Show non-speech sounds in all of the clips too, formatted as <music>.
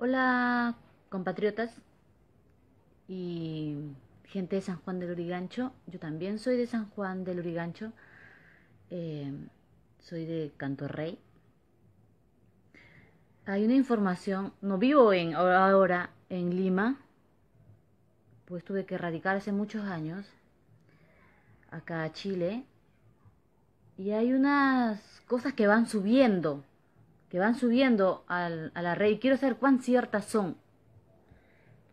Hola compatriotas y gente de San Juan del Urigancho. Yo también soy de San Juan del Urigancho. Eh, soy de Cantorrey. Hay una información, no vivo en, ahora en Lima, pues tuve que radicar hace muchos años acá a Chile. Y hay unas cosas que van subiendo que van subiendo a la red y quiero saber cuán ciertas son.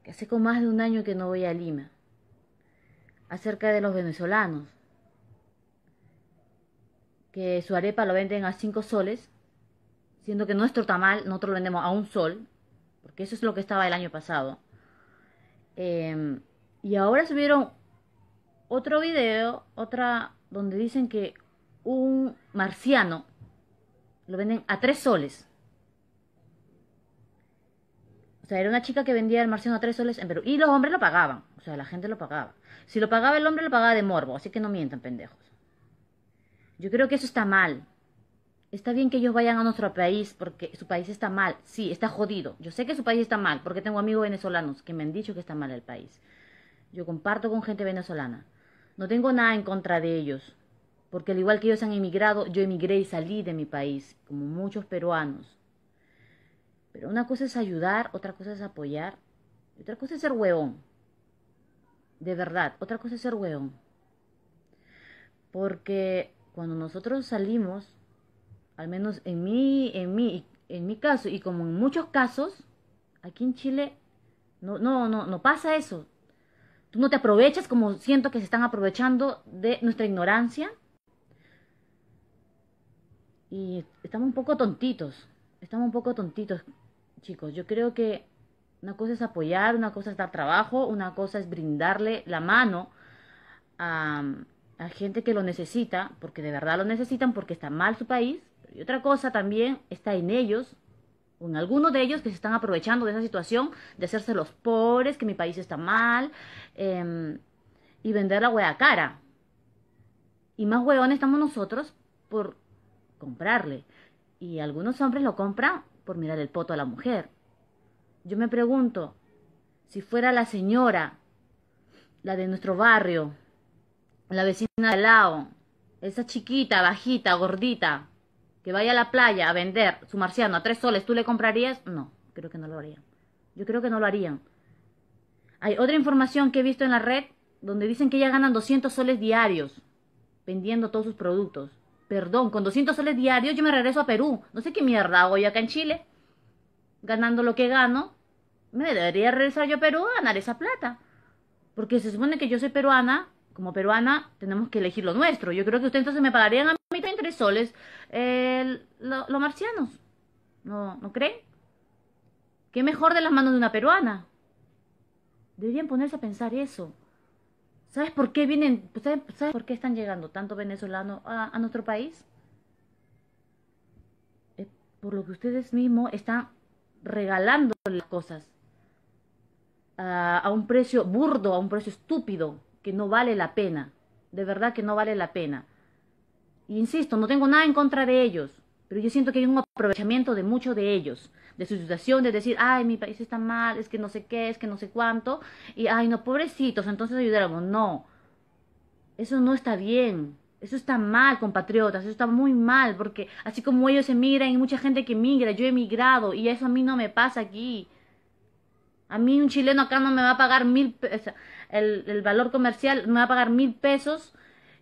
Que hace como más de un año que no voy a Lima. Acerca de los venezolanos. Que su arepa lo venden a 5 soles, siendo que nuestro tamal nosotros lo vendemos a un sol, porque eso es lo que estaba el año pasado. Em, y ahora subieron otro video, otra, donde dicen que un marciano lo venden a tres soles. O sea, era una chica que vendía el marciano a tres soles en Perú. Y los hombres lo pagaban. O sea, la gente lo pagaba. Si lo pagaba el hombre, lo pagaba de morbo. Así que no mientan, pendejos. Yo creo que eso está mal. Está bien que ellos vayan a nuestro país porque su país está mal. Sí, está jodido. Yo sé que su país está mal porque tengo amigos venezolanos que me han dicho que está mal el país. Yo comparto con gente venezolana. No tengo nada en contra de ellos porque al igual que ellos han emigrado, yo emigré y salí de mi país, como muchos peruanos. Pero una cosa es ayudar, otra cosa es apoyar, otra cosa es ser hueón. De verdad, otra cosa es ser hueón. Porque cuando nosotros salimos, al menos en mí, en mí, en mi caso, y como en muchos casos, aquí en Chile no, no, no pasa eso. Tú no te aprovechas como siento que se están aprovechando de nuestra ignorancia y estamos un poco tontitos, estamos un poco tontitos, chicos. Yo creo que una cosa es apoyar, una cosa es dar trabajo, una cosa es brindarle la mano a, gente que lo necesita, porque de verdad lo necesitan, porque está mal su país. Y otra cosa también está en ellos, en algunos de ellos que se están aprovechando de esa situación, de hacerse los pobres, que mi país está mal, em, y vender la hueá cara. Y más hueón estamos nosotros por comprarle. Y algunos hombres lo compran por mirar el poto a la mujer. Yo me pregunto, si fuera la señora, la de nuestro barrio, la vecina de lado, esa chiquita, bajita, gordita, que vaya a la playa a vender su marciano a tres soles, ¿tú le comprarías? No, creo que no lo harían. Yo creo que no lo harían. Hay otra información que he visto en la red donde dicen que ya ganan 200 soles diarios vendiendo todos sus productos. Perdón, con 200 soles diarios yo me regreso a Perú. No sé qué mierda hago yo acá en Chile. Ganando lo que gano, me debería regresar yo a Perú a ganar esa plata. Porque se supone que yo soy peruana, como peruana tenemos que elegir lo nuestro. Yo creo que ustedes entonces me pagarían a mí tres soles eh, los marcianos. ¿No, ¿No creen? ¿Qué mejor de las manos de una peruana? Deberían ponerse a pensar eso. ¿Sabes por qué vienen? ¿Sabes, por qué están llegando tanto venezolano a, nuestro país? Eh, por lo que ustedes mismos están regalando las cosas a, un precio burdo, a un precio estúpido, que no vale la pena. De verdad que no vale la pena. insisto, no tengo nada en contra de ellos, pero yo siento que hay un aprovechamiento de muchos de ellos de su situación, de decir, ay, mi país está mal, es que no sé qué, es que no sé cuánto, y ay, no, pobrecitos, entonces ayudáramos. No, eso no está bien. Eso está mal, compatriotas, eso está muy mal, porque así como ellos emigran, hay mucha gente que emigra, yo he emigrado, y eso a mí no me pasa aquí. A mí un chileno acá no me va a pagar mil pesos, el, valor comercial me va a pagar mil pesos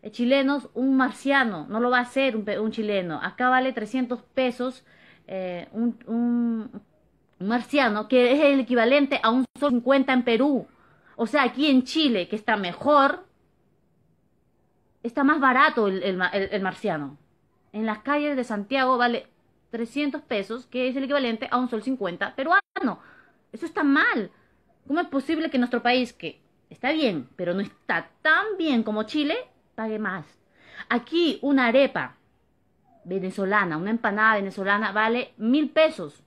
eh, chilenos, un marciano, no lo va a hacer un, un chileno. Acá vale 300 pesos eh, un, marciano, que es el equivalente a un sol 50 en Perú. O sea, aquí en Chile, que está mejor, está más barato el, marciano. En las calles de Santiago vale 300 pesos, que es el equivalente a un sol 50 peruano. Eso está mal. ¿Cómo es posible que nuestro país, que está bien, pero no está tan bien como Chile, pague más? Aquí una arepa venezolana, una empanada venezolana vale mil pesos,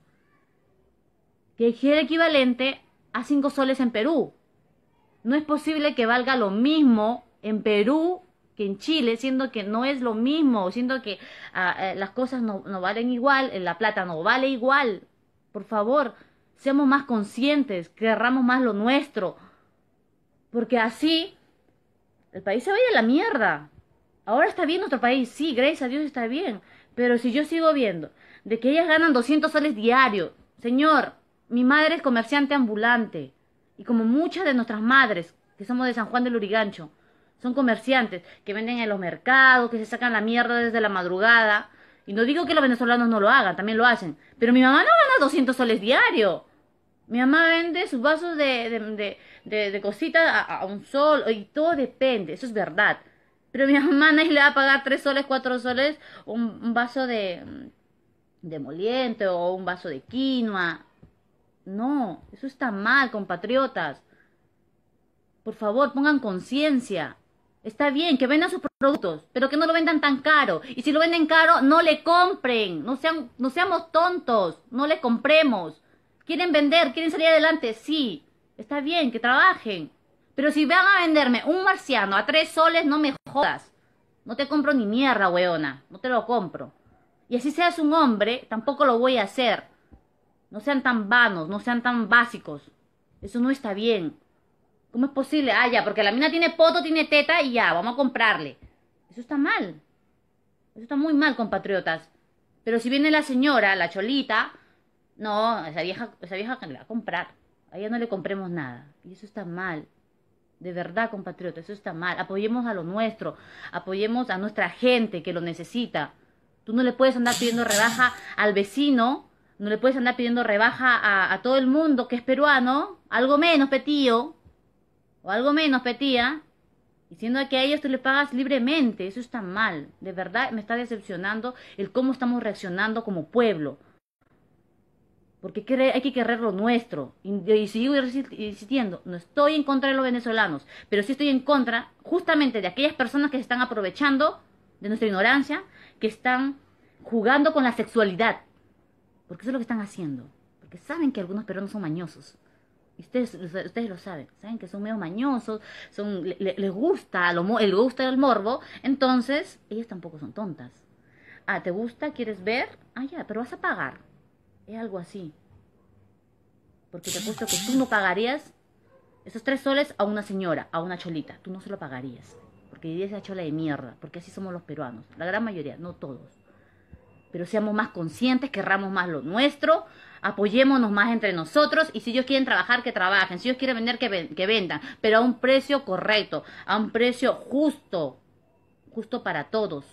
que es el equivalente a cinco soles en Perú. No es posible que valga lo mismo en Perú que en Chile, siendo que no es lo mismo, siendo que ah, eh, las cosas no, no valen igual, eh, la plata no vale igual. Por favor, seamos más conscientes, querramos más lo nuestro, porque así el país se vaya a la mierda. Ahora está bien nuestro país, sí, gracias a Dios está bien. Pero si yo sigo viendo de que ellas ganan 200 soles diario, señor, mi madre es comerciante ambulante. Y como muchas de nuestras madres, que somos de San Juan del Urigancho, son comerciantes que venden en los mercados, que se sacan la mierda desde la madrugada. Y no digo que los venezolanos no lo hagan, también lo hacen. Pero mi mamá no gana 200 soles diario. Mi mamá vende sus vasos de, de, cositas a un sol y todo depende, eso es verdad. Pero mi <laughs> mamá nadie le va a pagar tres soles, cuatro soles un, vaso de, de moliente o un vaso de quinoa. No, eso está mal, compatriotas. Por favor, pongan conciencia. Está bien que vendan sus productos, pero que no lo vendan tan caro. Y si lo venden caro, no le compren. No, sean, no seamos tontos. No le compremos. Quieren vender, quieren salir adelante. Sí, está bien que trabajen. Pero si van a venderme un marciano a tres soles, no me jodas. No te compro ni mierda, weona. No te lo compro. Y así seas un hombre, tampoco lo voy a hacer. No sean tan vanos, no sean tan básicos. Eso no está bien. ¿Cómo es posible? Ah, ya, porque la mina tiene poto, tiene teta y ya, vamos a comprarle. Eso está mal. Eso está muy mal, compatriotas. Pero si viene la señora, la cholita, no, esa vieja, esa vieja que le va a comprar. A ella no le compremos nada. Y eso está mal. De verdad, compatriota, eso está mal. Apoyemos a lo nuestro, apoyemos a nuestra gente que lo necesita. Tú no le puedes andar pidiendo rebaja al vecino, no le puedes andar pidiendo rebaja a, todo el mundo que es peruano. Algo menos, petío. O algo menos, petía. Diciendo que a ellos tú le pagas libremente. Eso está mal. De verdad, me está decepcionando el cómo estamos reaccionando como pueblo porque hay que querer lo nuestro. Y, sigo insistiendo, no estoy en contra de los venezolanos, pero sí estoy en contra justamente de aquellas personas que se están aprovechando de nuestra ignorancia, que están jugando con la sexualidad, porque eso es lo que están haciendo, porque saben que algunos peruanos son mañosos. Y ustedes, ustedes lo saben, saben que son medio mañosos, son, les gusta, el del morbo, entonces ellas tampoco son tontas. Ah, ¿te gusta? ¿Quieres ver? Ah, ya, pero vas a pagar es algo así. Porque te apuesto que tú no pagarías esos tres soles a una señora, a una cholita. Tú no se lo pagarías. Porque dirías esa chola de mierda. Porque así somos los peruanos. La gran mayoría, no todos. Pero seamos más conscientes, querramos más lo nuestro, apoyémonos más entre nosotros y si ellos quieren trabajar, que trabajen. Si ellos quieren vender, que, que vendan. Pero a un precio correcto, a un precio justo. Justo para todos.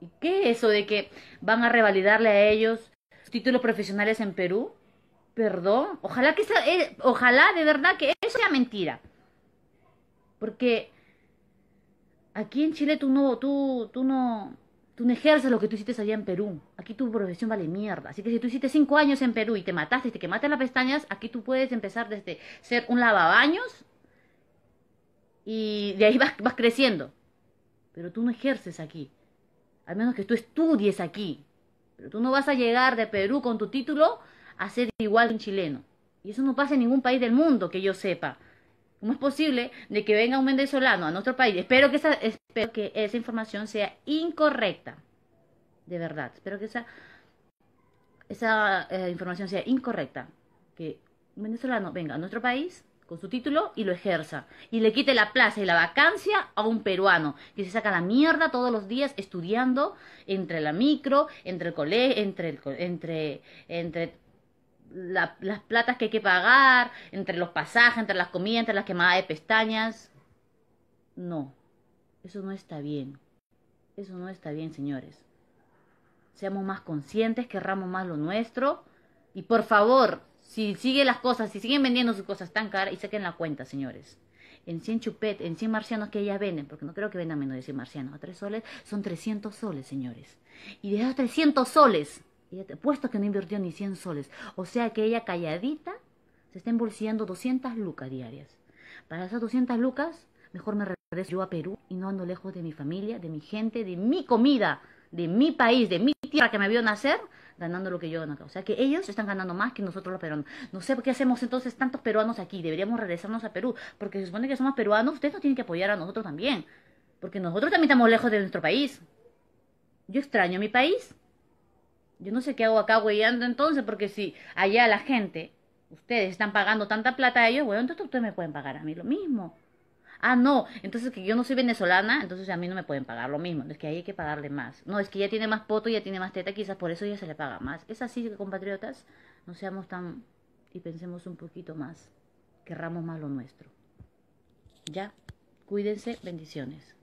¿Y qué es eso de que van a revalidarle a ellos títulos profesionales en Perú. Perdón, ojalá que sea, eh, ojalá de verdad que eso sea mentira. Porque aquí en Chile tú no, tú, tú no, tú no ejerces lo que tú hiciste allá en Perú. Aquí tu profesión vale mierda. Así que si tú hiciste cinco años en Perú y te mataste, te quemaste las pestañas, aquí tú puedes empezar desde ser un lavabaños y de ahí vas creciendo. Pero tú no ejerces aquí. Al menos que tú estudies aquí. Pero tú no vas a llegar de Perú con tu título a ser igual que un chileno. Y eso no pasa en ningún país del mundo que yo sepa. ¿Cómo es posible de que venga un venezolano a nuestro país? Espero que esa, espero que esa información sea incorrecta. De verdad. Espero que esa, esa eh, información sea incorrecta. Que un venezolano venga a nuestro país con su título y lo ejerza. Y le quite la plaza y la vacancia a un peruano que se saca la mierda todos los días estudiando entre la micro, entre el colegio, entre, entre, entre las platas que hay que pagar, entre los pasajes, entre las comidas, entre las quemadas de pestañas. No, eso no está bien. Eso no está bien, señores. Seamos más conscientes, querramos más lo nuestro. Y por favor, si siguen las cosas, si siguen vendiendo sus cosas tan caras, y saquen la cuenta, señores. En 100 chupet, en 100 marcianos que ella venden, porque no creo que vendan menos de 100 marcianos, a 3 soles son 300 soles, señores. Y de esos 300 soles, ella puesto que no invirtió ni 100 soles. O sea que ella calladita se está embolsillando 200 lucas diarias. Para esas 200 lucas, mejor me regreso yo a Perú y no ando lejos de mi familia, de mi gente, de mi comida, de mi país, de mi tierra que me vio nacer, ganando lo que yo gano acá. O sea que ellos están ganando más que nosotros los peruanos. No sé por qué hacemos entonces tantos peruanos aquí. Deberíamos regresarnos a Perú, porque se supone que somos peruanos, ustedes nos tienen que apoyar a nosotros también, porque nosotros también estamos lejos de nuestro país. Yo extraño mi país. Yo no sé qué hago acá huellando entonces, porque si allá la gente, ustedes están pagando tanta plata a ellos, bueno, entonces ustedes me pueden pagar a mí lo mismo. Ah, no, entonces que yo no soy venezolana, entonces a mí no me pueden pagar lo mismo. Es que ahí hay que pagarle más. No, es que ya tiene más poto, ya tiene más teta, quizás por eso ya se le paga más. Es así, compatriotas, no seamos tan... y pensemos un poquito más. Querramos más lo nuestro. Ya, cuídense, bendiciones.